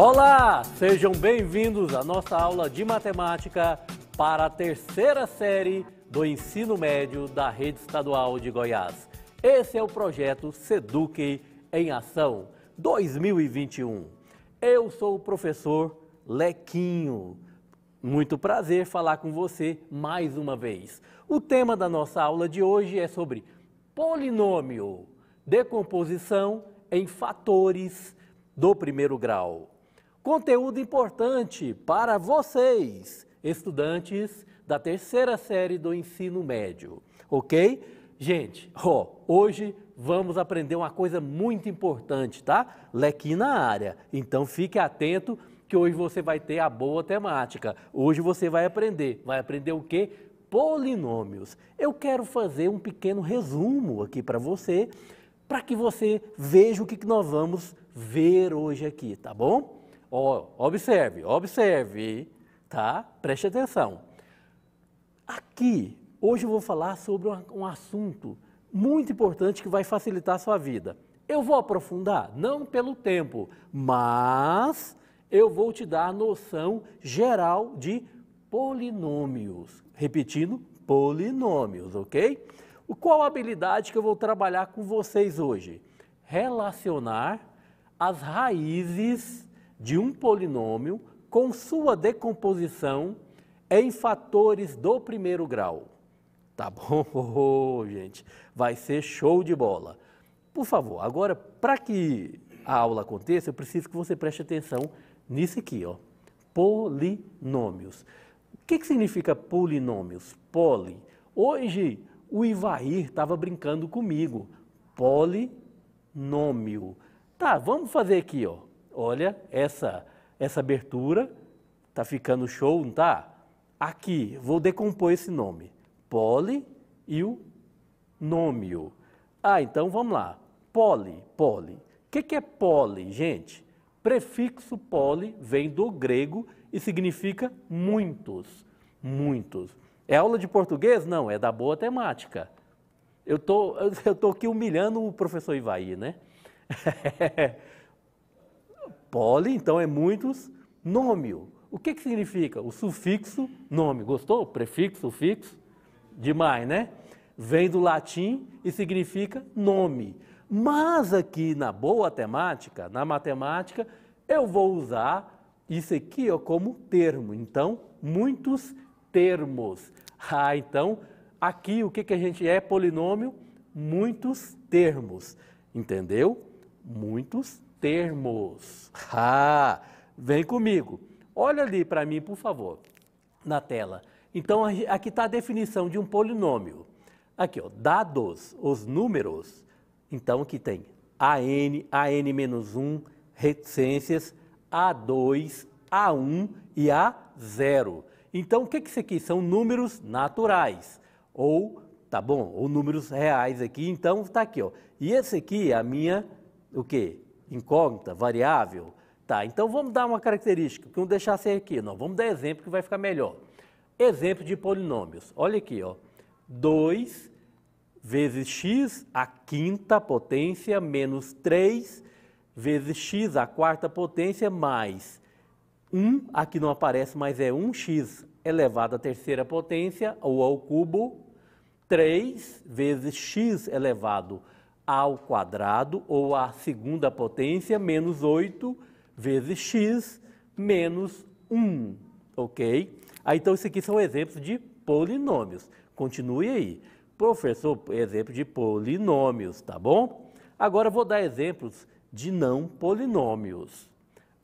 Olá, sejam bem-vindos à nossa aula de matemática para a terceira série do ensino médio da rede estadual de Goiás. Esse é o projeto Seduque em Ação 2021. Eu sou o professor Lequinho. Muito prazer falar com você mais uma vez. O tema da nossa aula de hoje é sobre polinômio, decomposição em fatores do primeiro grau. Conteúdo importante para vocês, estudantes da terceira série do ensino médio, ok? Gente, ó, hoje vamos aprender uma coisa muito importante, tá? Leque na área. Então fique atento que hoje você vai ter a boa temática. Hoje você vai aprender. Vai aprender o quê? Polinômios. Eu quero fazer um pequeno resumo aqui para você, para que você veja o que nós vamos ver hoje aqui, tá bom? observe, observe, tá? Preste atenção. Aqui, hoje eu vou falar sobre um assunto muito importante que vai facilitar a sua vida. Eu vou aprofundar, não pelo tempo, mas eu vou te dar a noção geral de polinômios. Repetindo, polinômios, ok? Qual habilidade que eu vou trabalhar com vocês hoje? Relacionar as raízes de um polinômio com sua decomposição em fatores do primeiro grau. Tá bom, oh, oh, gente? Vai ser show de bola. Por favor, agora, para que a aula aconteça, eu preciso que você preste atenção nisso aqui, ó. Polinômios. O que, que significa polinômios? Poli. Hoje, o Ivair estava brincando comigo. Polinômio. Tá, vamos fazer aqui, ó olha, essa, essa abertura tá ficando show, não tá? Aqui, vou decompor esse nome. Poli e o nômio. Ah, então vamos lá. Poli, poli. O que, que é poli, gente? Prefixo poli vem do grego e significa muitos, muitos. É aula de português? Não, é da boa temática. Eu tô, eu tô aqui humilhando o professor Ivaí, né? Poli, então, é muitos, nômio. O que, que significa? O sufixo nome. Gostou? Prefixo, sufixo? Demais, né? Vem do latim e significa nome. Mas aqui na boa temática, na matemática, eu vou usar isso aqui ó, como termo. Então, muitos termos. Ah, então, aqui o que, que a gente é? Polinômio? Muitos termos. Entendeu? Muitos termos. Ah, vem comigo. Olha ali para mim, por favor, na tela. Então, aqui está a definição de um polinômio. Aqui, ó, dados os números. Então, aqui tem AN, AN-1, reticências, A2, A1 e A0. Então, o que é isso aqui? São números naturais, ou, tá bom, ou números reais aqui. Então, está aqui, ó. E esse aqui é a minha, o quê? incógnita, variável. Tá, então vamos dar uma característica, que não deixar ser aqui, não. Vamos dar exemplo que vai ficar melhor. Exemplo de polinômios. Olha aqui, ó. 2 vezes x a quinta potência menos 3 vezes x a quarta potência mais 1, aqui não aparece, mas é 1x elevado à terceira potência, ou ao cubo, 3 vezes x elevado a ao quadrado ou a segunda potência menos 8 vezes x menos 1, ok? Ah, então isso aqui são exemplos de polinômios. Continue aí. Professor, exemplo de polinômios, tá bom? Agora vou dar exemplos de não polinômios.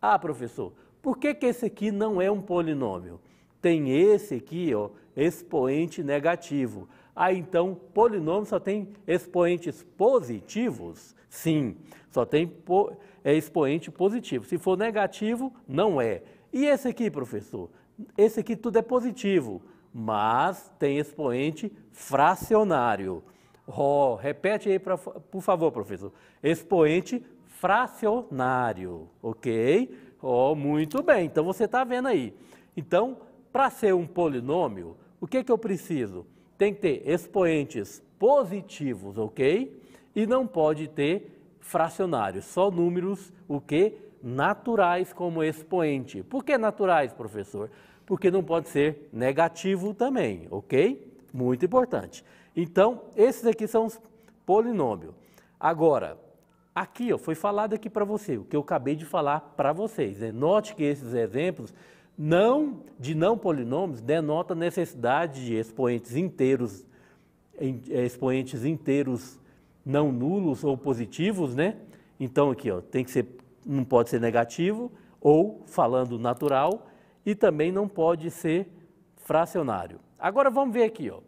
Ah, professor, por que, que esse aqui não é um polinômio? Tem esse aqui, ó, expoente negativo. Ah, então, polinômio só tem expoentes positivos? Sim, só tem po é expoente positivo. Se for negativo, não é. E esse aqui, professor? Esse aqui tudo é positivo, mas tem expoente fracionário. Oh, repete aí, pra, por favor, professor. Expoente fracionário, ok? Oh, muito bem, então você está vendo aí. Então, para ser um polinômio, o que, é que eu preciso? Tem que ter expoentes positivos, ok? E não pode ter fracionários, só números, o que? Naturais como expoente. Por que naturais, professor? Porque não pode ser negativo também, ok? Muito importante. Então, esses aqui são os polinômios. Agora, aqui ó, foi falado aqui para você, o que eu acabei de falar para vocês. Né? Note que esses exemplos não de não polinômios denota necessidade de expoentes inteiros, eh, expoentes inteiros não nulos ou positivos, né? Então aqui, ó, tem que ser, não pode ser negativo ou falando natural e também não pode ser fracionário. Agora vamos ver aqui, ó,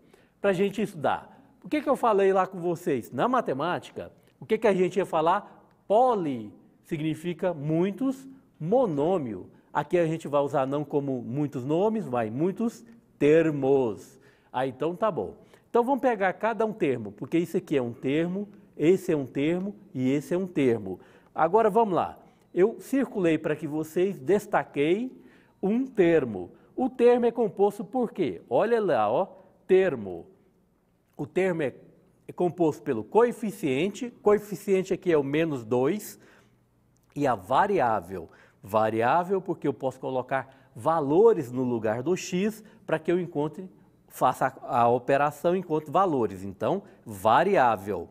para a gente estudar. O que, que eu falei lá com vocês? Na matemática, o que, que a gente ia falar? Poli significa muitos, monômio Aqui a gente vai usar não como muitos nomes, mas muitos termos. Ah, então tá bom. Então vamos pegar cada um termo, porque isso aqui é um termo, esse é um termo e esse é um termo. Agora vamos lá. Eu circulei para que vocês destaquei um termo. O termo é composto por quê? Olha lá, ó, termo. O termo é, é composto pelo coeficiente, coeficiente aqui é o menos 2, e a variável. Variável porque eu posso colocar valores no lugar do x para que eu encontre, faça a, a operação enquanto valores. Então, variável.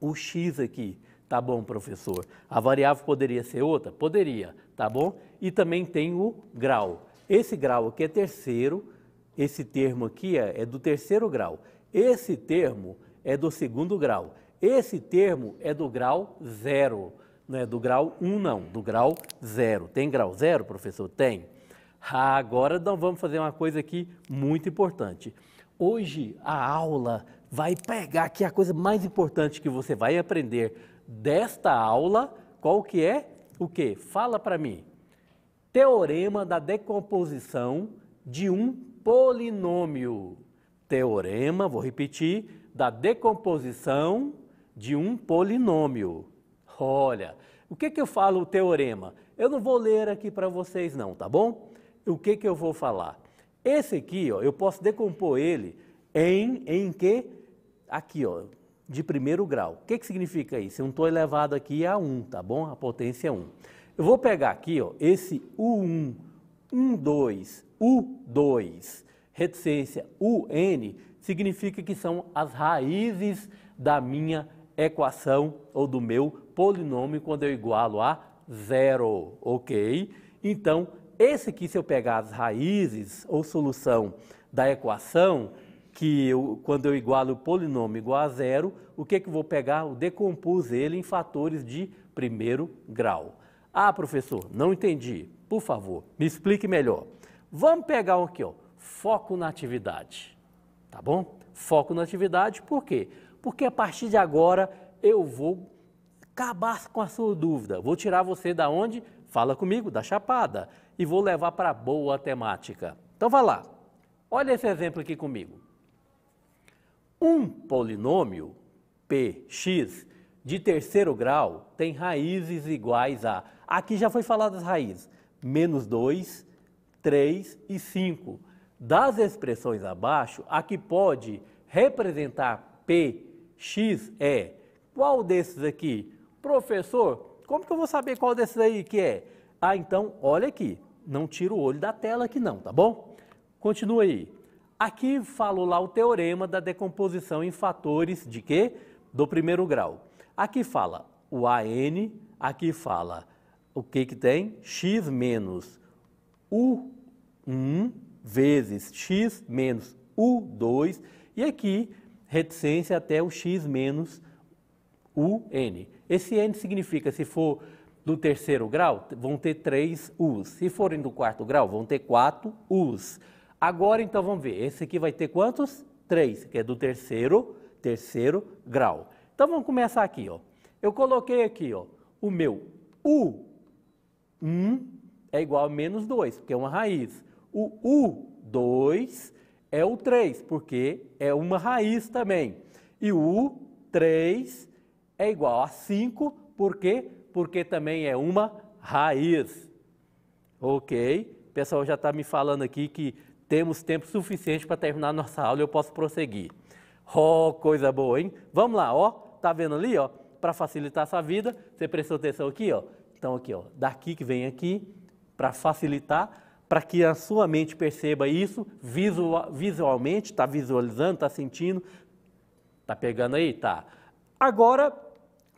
O x aqui, tá bom, professor? A variável poderia ser outra? Poderia, tá bom? E também tem o grau. Esse grau aqui é terceiro, esse termo aqui é, é, do terceiro grau. Esse termo é do segundo grau. Esse termo é do grau zero né, do grau 1 não, do grau 0. Tem grau 0, professor? Tem. Ah, agora nós vamos fazer uma coisa aqui muito importante. Hoje a aula vai pegar aqui a coisa mais importante que você vai aprender desta aula, qual que é? O que? Fala para mim. Teorema da decomposição de um polinômio. Teorema, vou repetir, da decomposição de um polinômio. Olha, o que, que eu falo o teorema? Eu não vou ler aqui para vocês não, tá bom? O que, que eu vou falar? Esse aqui, ó, eu posso decompor ele em, em que? Aqui, ó, de primeiro grau. O que, que significa isso? Um estou elevado aqui a 1, tá bom? A potência é 1. Eu vou pegar aqui, ó, esse U1, 1, 2, U2, reticência UN, significa que são as raízes da minha equação ou do meu polinômio quando eu igualo a zero, ok? Então, esse aqui, se eu pegar as raízes ou solução da equação, que eu, quando eu igualo o polinômio igual a zero, o que, que eu vou pegar? Eu decompus ele em fatores de primeiro grau. Ah, professor, não entendi. Por favor, me explique melhor. Vamos pegar um aqui, ó, foco na atividade, tá bom? Foco na atividade, por quê? Porque porque a partir de agora eu vou acabar com a sua dúvida. Vou tirar você da onde? Fala comigo, da chapada, e vou levar para boa temática. Então vá lá. Olha esse exemplo aqui comigo. Um polinômio px de terceiro grau tem raízes iguais a. Aqui já foi falado as raízes: menos 2, 3 e 5. Das expressões abaixo, a que pode representar p X é. Qual desses aqui? Professor, como que eu vou saber qual desses aí que é? Ah, então olha aqui. Não tira o olho da tela aqui não, tá bom? Continua aí. Aqui falou lá o teorema da decomposição em fatores de quê? Do primeiro grau. Aqui fala o AN, aqui fala o que que tem? X menos U1 vezes X menos U2 e aqui reticência até o x menos o n. Esse n significa, se for do terceiro grau, vão ter três u's. Se forem do quarto grau, vão ter quatro u's. Agora, então, vamos ver. Esse aqui vai ter quantos? Três, que é do terceiro, terceiro grau. Então, vamos começar aqui, ó. Eu coloquei aqui, ó, o meu u, 1 um, é igual a menos 2, porque é uma raiz. O u, 2, é o 3, porque é uma raiz também. E o 3 é igual a 5, por quê? Porque também é uma raiz. Ok? O pessoal já está me falando aqui que temos tempo suficiente para terminar nossa aula, eu posso prosseguir. Oh, coisa boa, hein? Vamos lá, ó. Tá vendo ali, ó? Para facilitar essa vida, você prestou atenção aqui, ó. Então aqui, ó, daqui que vem aqui, para facilitar para que a sua mente perceba isso visual, visualmente, está visualizando, está sentindo, está pegando aí, tá. Agora,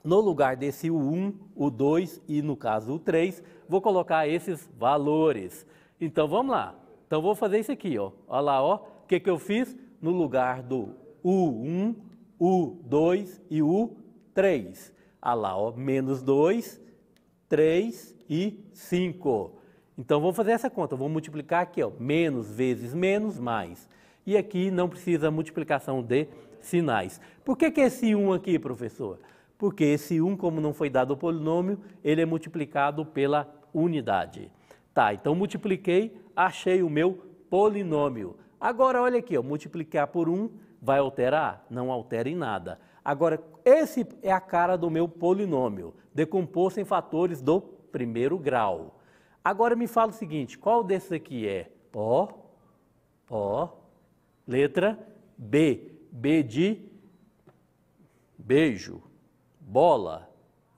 no lugar desse 1, o 2 e no caso o 3, vou colocar esses valores. Então vamos lá. Então vou fazer isso aqui, ó. Olha lá, ó. O que, que eu fiz? No lugar do U1, U2 e U3. Olha lá, ó. Menos 2, 3 e 5. Então vamos fazer essa conta, vamos multiplicar aqui, ó, menos vezes menos, mais. E aqui não precisa multiplicação de sinais. Por que, que esse 1 aqui, professor? Porque esse 1, como não foi dado o polinômio, ele é multiplicado pela unidade. Tá, então multipliquei, achei o meu polinômio. Agora olha aqui, ó, multiplicar por 1 vai alterar? Não altera em nada. Agora, esse é a cara do meu polinômio, decomposto em fatores do primeiro grau. Agora me fala o seguinte: qual desses aqui é? Ó, ó, letra B. B de beijo, bola.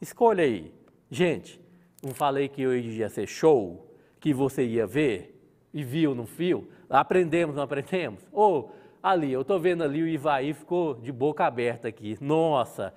Escolha aí. Gente, não falei que hoje ia ser show, que você ia ver e viu, no fio? Aprendemos, não aprendemos? Ou ali, eu estou vendo ali o Ivaí ficou de boca aberta aqui. Nossa,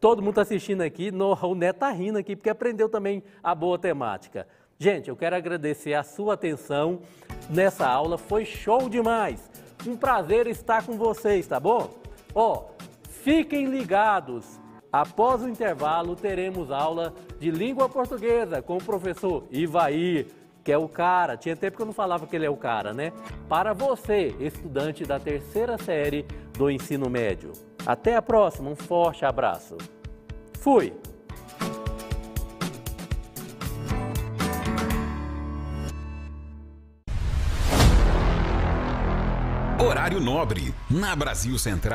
todo mundo está assistindo aqui, no, o Neto está rindo aqui porque aprendeu também a boa temática. Gente, eu quero agradecer a sua atenção nessa aula, foi show demais. Um prazer estar com vocês, tá bom? Ó, oh, fiquem ligados. Após o intervalo, teremos aula de língua portuguesa com o professor Ivaí, que é o cara. Tinha tempo que eu não falava que ele é o cara, né? Para você, estudante da terceira série do ensino médio. Até a próxima, um forte abraço. Fui! horário nobre, na Brasil Central.